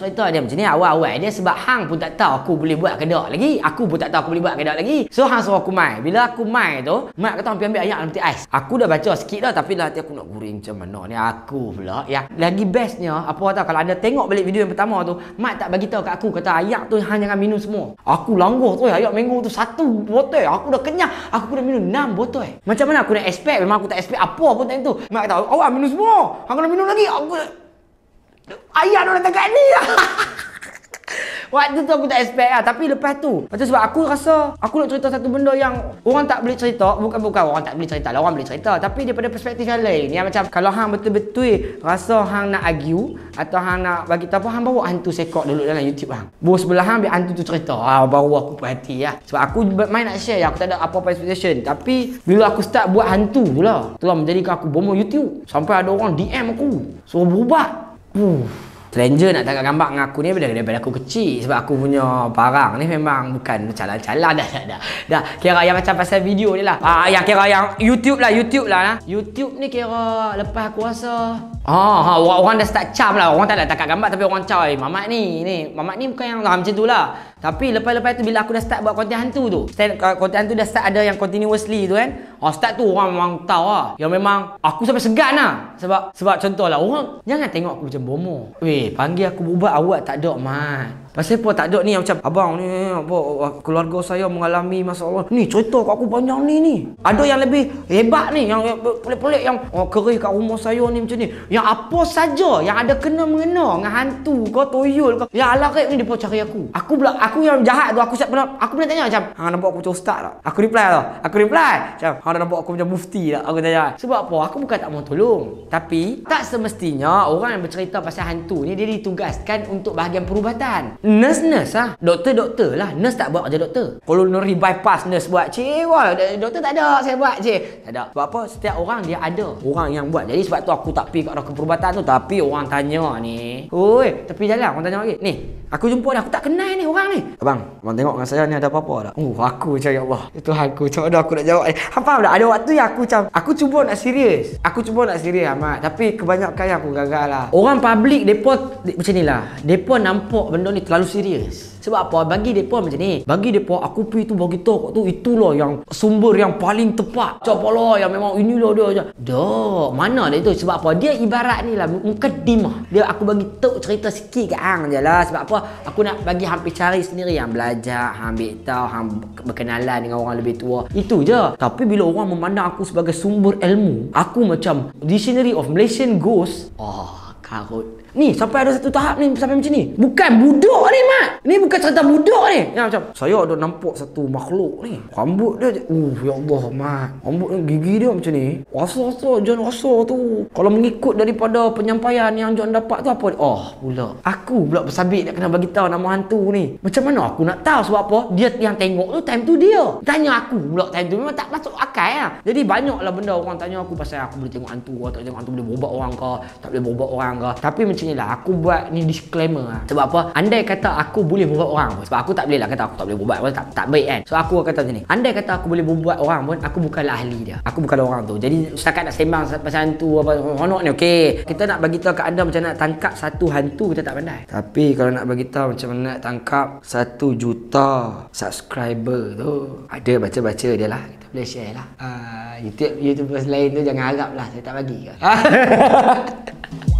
Contoh dia macam ni awal-awal dia sebab hang pun tak tahu aku boleh buat kedak lagi. Aku pun tak tahu aku boleh buat kedak lagi. So hang suruh aku mai. Bila aku mai tu, mak kata hampir ambil ayam dalam peti ais. Aku dah baca sikit dah tapi lah hati aku nak guring macam mana ni aku pula ya. Lagi bestnya apa tahu kalau anda tengok balik video yang pertama tu, mak tak bagi tahu kat aku kata ayam tu hang jangan minum semua. Aku langgur tu ayam mango tu satu botol. Aku dah kenyang. Aku kena minum enam botol. Macam mana aku nak expect memang aku tak expect apa pun time tu. Mak kata awak minum semua. Hang kena minum lagi. Aku ayah orang dekat ni lah. Waktu tu aku tak expect lah. Tapi lepas tu. Macam sebab aku rasa. Aku nak cerita satu benda yang. Orang tak boleh cerita. Bukan-bukan orang tak boleh cerita lah. Orang boleh cerita. Tapi daripada perspektif yang lain. Yang macam. Kalau Hang betul-betul. Rasa Hang nak argue. Atau Hang nak bagi tahu. Hang bawa hantu sekok dulu dalam YouTube Hang. Bawa sebelah Hang. Biar hantu tu cerita. Ha, ah, baru aku perhati lah. Sebab aku main nak share. Aku tak ada apa-apa expectation. Tapi. Bila aku start buat hantu tu lah. tu lah menjadikan aku bomo YouTube. Sampai ada orang DM aku. Suruh berubat. Stranger nak tangkap gambar dengan aku ni daripada, daripada aku kecil sebab aku punya barang ni memang bukan calar-calar dah dah dah. Dah kira yang macam pasal video ni lah. Ah yang kira yang YouTube lah, YouTube lah. Nah. Ha. YouTube ni kira lepas aku rasa. ah, ha orang, orang dah start cam lah. Orang tak nak tangkap gambar tapi orang cam ai. Mamat ni ni. Mamat ni bukan yang lah, macam tu lah tapi lepas-lepas tu bila aku dah start buat konten hantu tu ah, Konten hantu dah start ada yang continuously tu kan Oh start tu orang memang tahu lah Yang memang aku sampai segan lah Sebab, sebab contoh lah orang Jangan tengok aku macam bomo Weh panggil aku berubat awak tak ada mat Pasal apa tak ada ni macam abang ni apa keluarga saya mengalami masalah. Ni cerita kat aku panjang ni ni. Ada yang lebih hebat ni yang pelik-pelik yang, yang oh, kerih kat rumah saya ni macam ni. Yang apa saja yang ada kena mengena dengan hantu ke tuyul ke Allah alarik ni depa cari aku. Aku pula aku yang jahat tu aku siap pernah aku pernah tanya macam hang nampak aku macam ustaz tak? Aku reply tu. Lah, aku reply macam hang nampak aku macam mufti tak? Aku tanya. Sebab apa? Aku bukan tak mau tolong. Tapi tak semestinya orang yang bercerita pasal hantu ni dia ditugaskan untuk bahagian perubatan nurse-nurse lah. Doktor-doktor lah. Nurse tak buat kerja doktor. Kalau nuri bypass nurse buat. Cik, eh, doktor tak ada. Saya buat, cik. Tak ada. Sebab apa? Setiap orang dia ada. Orang yang buat. Jadi sebab tu aku tak pergi kat rakam perubatan tu. Tapi orang tanya ni. Oi, tapi jalan. Orang tanya lagi. Ni, aku jumpa ni. Aku tak kenal ni orang ni. Abang, abang tengok dengan saya ni ada apa-apa tak? Oh, uh, aku macam, ya Allah. Itu aku. Macam mana aku nak jawab ni? Eh, apa tak? Ada waktu yang aku macam, aku cuba nak serius. Aku cuba nak serius, Ahmad. Tapi kebanyakan aku gagal lah. Orang public, mereka macam ni lah. Mereka nampak benda ni terlalu serius. Sebab apa? Bagi dia macam ni. Bagi dia aku pergi tu bagi tahu kau tu itulah yang sumber yang paling tepat. Capalah yang memang inilah dia aja. Dok, mana dia tu? Sebab apa? Dia ibarat ni lah mukadimah. Dia aku bagi tahu cerita sikit ke hang jelah. Sebab apa? Aku nak bagi hampir cari sendiri yang belajar, hang ambil tahu, hang berkenalan dengan orang lebih tua. Itu je. Tapi bila orang memandang aku sebagai sumber ilmu, aku macam dictionary of Malaysian ghost. Oh, karut. Ni sampai ada satu tahap ni sampai macam ni. Bukan budak ni mat. Ni bukan cerita budak ni. Yang macam saya ada nampak satu makhluk ni. Rambut dia uh ya Allah mat. Rambut gigi dia macam ni. Rasa-rasa jangan rasa tu. Kalau mengikut daripada penyampaian yang jangan dapat tu apa? Oh pula. Aku pula bersabit nak kena bagi tahu nama hantu ni. Macam mana aku nak tahu sebab apa? Dia yang tengok tu time tu dia. Tanya aku pula time tu memang tak masuk akal ya. Jadi banyaklah benda orang tanya aku pasal aku boleh tengok hantu ke tak boleh tengok hantu boleh berubah orang ke tak boleh berubah orang ke. Tapi macam ni lah Aku buat ni disclaimer lah Sebab apa Andai kata aku boleh berubat orang pun Sebab aku tak boleh lah kata aku tak boleh berubat pun tak, tak baik kan So aku akan kata macam ni Andai kata aku boleh berubat orang pun Aku bukanlah ahli dia Aku bukanlah orang tu Jadi setakat nak sembang pasal hantu apa Honok ni okey Kita nak bagi tahu kat anda macam nak tangkap satu hantu Kita tak pandai Tapi kalau nak bagi tahu macam mana nak tangkap Satu juta subscriber tu Ada baca-baca dia lah boleh share lah uh, YouTube YouTubers lain tu jangan harap lah Saya tak bagi ke